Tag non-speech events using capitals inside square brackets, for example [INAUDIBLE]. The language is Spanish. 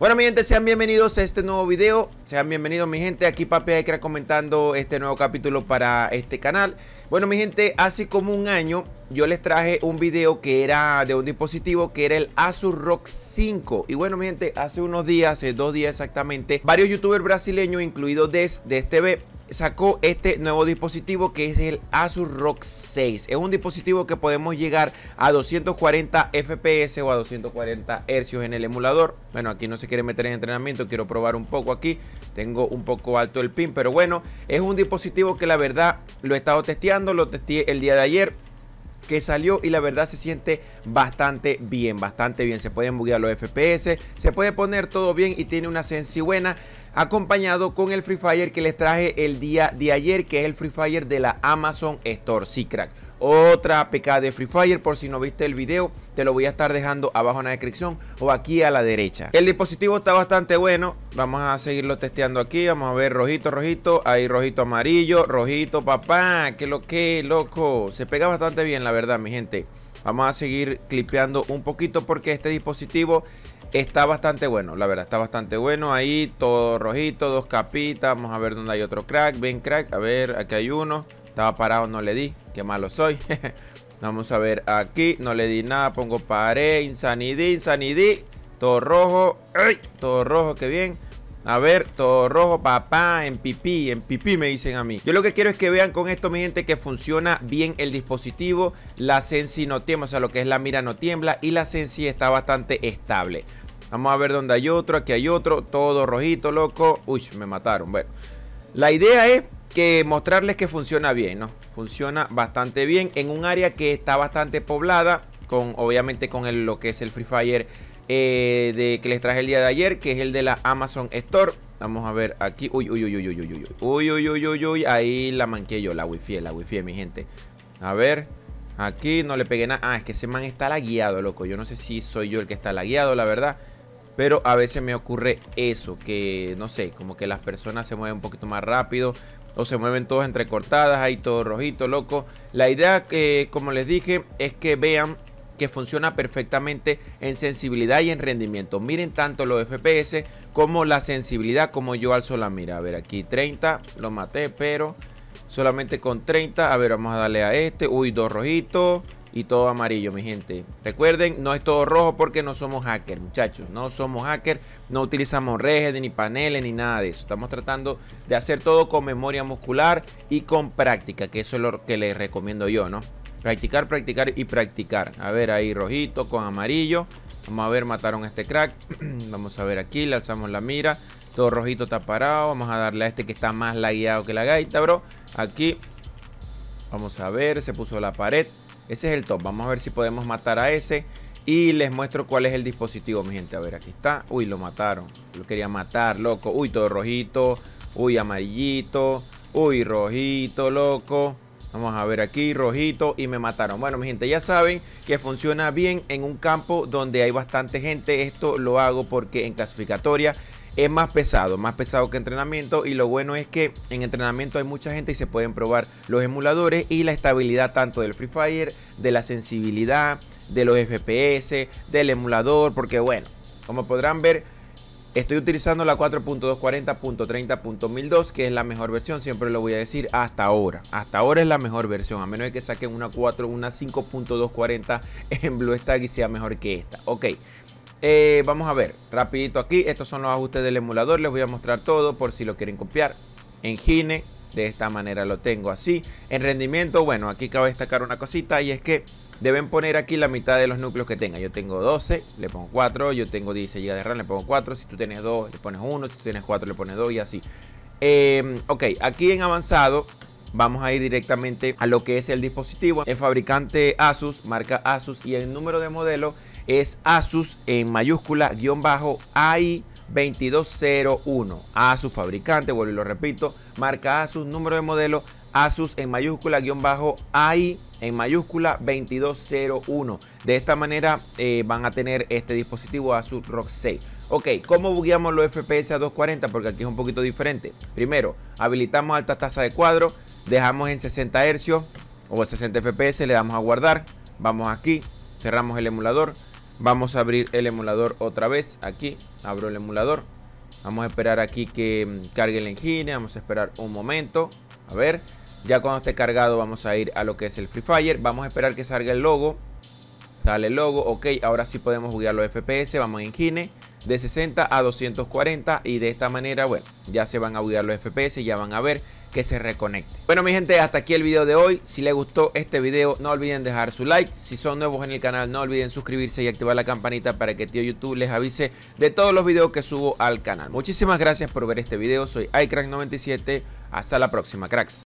Bueno mi gente, sean bienvenidos a este nuevo video, sean bienvenidos mi gente, aquí Papi era comentando este nuevo capítulo para este canal Bueno mi gente, hace como un año yo les traje un video que era de un dispositivo que era el Asus ROG 5 Y bueno mi gente, hace unos días, hace dos días exactamente, varios youtubers brasileños incluido Des de este sacó este nuevo dispositivo que es el Asus ROG 6. Es un dispositivo que podemos llegar a 240 FPS o a 240 Hz en el emulador. Bueno, aquí no se quiere meter en entrenamiento, quiero probar un poco aquí. Tengo un poco alto el pin, pero bueno, es un dispositivo que la verdad lo he estado testeando, lo testé el día de ayer que salió y la verdad se siente bastante bien, bastante bien. Se pueden buguear los FPS, se puede poner todo bien y tiene una sensi buena acompañado con el Free Fire que les traje el día de ayer, que es el Free Fire de la Amazon Store, sí crack. Otra APK de Free Fire, por si no viste el video, te lo voy a estar dejando abajo en la descripción o aquí a la derecha. El dispositivo está bastante bueno, vamos a seguirlo testeando aquí, vamos a ver rojito, rojito, ahí rojito amarillo, rojito papá, que lo que loco, se pega bastante bien la verdad mi gente. Vamos a seguir clipeando un poquito porque este dispositivo Está bastante bueno, la verdad, está bastante bueno. Ahí todo rojito, dos capitas. Vamos a ver dónde hay otro crack. Ven, crack. A ver, aquí hay uno. Estaba parado, no le di. Qué malo soy. [LAUGHS] Vamos a ver aquí. No le di nada. Pongo pared. Insanidí, insanidí. Todo rojo. Todo rojo, qué bien. A ver, todo rojo, papá, en pipí, en pipí me dicen a mí. Yo lo que quiero es que vean con esto, mi gente, que funciona bien el dispositivo. La Sensi no tiembla, o sea, lo que es la mira no tiembla y la Sensi está bastante estable. Vamos a ver dónde hay otro, aquí hay otro, todo rojito, loco. Uy, me mataron, bueno. La idea es que mostrarles que funciona bien, ¿no? Funciona bastante bien en un área que está bastante poblada, con obviamente con lo que es el Free Fire de, que les traje el día de ayer, que es el de la Amazon Store. Vamos a ver aquí. Uy, uy, uy, uy, uy, uy, uy, uy, uy, uy, uy, Ahí la manqué yo, la Wi-Fi, la wifi, mi gente. A ver, aquí no le pegué nada. Ah, es que ese man está lagueado, loco. Yo no sé si soy yo el que está lagueado, la verdad. Pero a veces me ocurre eso, que no sé, como que las personas se mueven un poquito más rápido o se mueven todos entrecortadas, ahí todo rojito, loco. La idea, que, como les dije, es que vean que funciona perfectamente en sensibilidad y en rendimiento. Miren tanto los FPS como la sensibilidad como yo alzo la mira. A ver, aquí 30, lo maté, pero solamente con 30. A ver, vamos a darle a este. Uy, dos rojitos y todo amarillo, mi gente. Recuerden, no es todo rojo porque no somos hackers, muchachos. No somos hackers, no utilizamos redes, ni paneles, ni nada de eso. Estamos tratando de hacer todo con memoria muscular y con práctica, que eso es lo que les recomiendo yo, ¿no? Practicar, practicar y practicar. A ver ahí rojito con amarillo. Vamos a ver, mataron a este crack. [CLEARS THROAT] Vamos a ver aquí, lanzamos la mira. Todo rojito está parado. Vamos a darle a este que está más lagueado que la gaita, bro. Aquí. Vamos a ver, se puso la pared. Ese es el top. Vamos a ver si podemos matar a ese. Y les muestro cuál es el dispositivo, mi gente. A ver, aquí está. Uy, lo mataron. Lo quería matar, loco. Uy, todo rojito. Uy, amarillito. Uy, rojito, loco. Vamos a ver aquí, rojito y me mataron. Bueno, mi gente, ya saben que funciona bien en un campo donde hay bastante gente. Esto lo hago porque en clasificatoria es más pesado, más pesado que entrenamiento y lo bueno es que en entrenamiento hay mucha gente y se pueden probar los emuladores y la estabilidad tanto del Free Fire, de la sensibilidad, de los FPS, del emulador, porque bueno, como podrán ver, Estoy utilizando la 4.240.30.1002, que es la mejor versión, siempre lo voy a decir, hasta ahora. Hasta ahora es la mejor versión, a menos de que saquen una 4, una 5.240 en BlueStack y sea mejor que esta. Ok, eh, vamos a ver, rapidito aquí, estos son los ajustes del emulador, les voy a mostrar todo por si lo quieren copiar. En Gine, de esta manera lo tengo así. En rendimiento, bueno, aquí cabe destacar una cosita y es que deben poner aquí la mitad de los núcleos que tengan. Yo tengo 12, le pongo 4, yo tengo 16 GB de RAM, le pongo 4, si tú tienes 2, le pones 1, si tú tienes 4, le pones 2 y así. Em, ok, aquí en avanzado vamos a ir directamente a lo que es el dispositivo. El fabricante Asus, marca Asus y el número de modelo es Asus en mayúscula guión bajo AI. 2201 Asus fabricante, vuelvo y lo repito, marca Asus, número de modelo Asus en mayúscula guión bajo AI en mayúscula 2201. De esta manera eh, van a tener este dispositivo Asus ROG 6. Ok, ¿cómo bugueamos los FPS a 240? Porque aquí es un poquito diferente. Primero, habilitamos alta tasa de cuadro, dejamos en 60 Hz o 60 FPS, le damos a guardar, vamos aquí, cerramos el emulador, vamos a abrir el emulador otra vez, aquí, abro el emulador, vamos a esperar aquí que mm, cargue el engine, vamos a esperar un momento, a ver, ya cuando esté cargado vamos a ir a lo que es el Free Fire. Vamos a esperar que salga el logo. Sale el logo, ok, ahora sí podemos jugar los FPS, vamos en Gine de 60 a 240 y de esta manera, bueno, ya se van a buguear los FPS, ya van a ver que se reconecte. Bueno mi gente, hasta aquí el video de hoy, si les gustó este video no olviden dejar su like, si son nuevos en el canal no olviden suscribirse y activar la campanita para que tío YouTube les avise de todos los videos que subo al canal. Muchísimas gracias por ver este video, soy iCrack97, hasta la próxima cracks.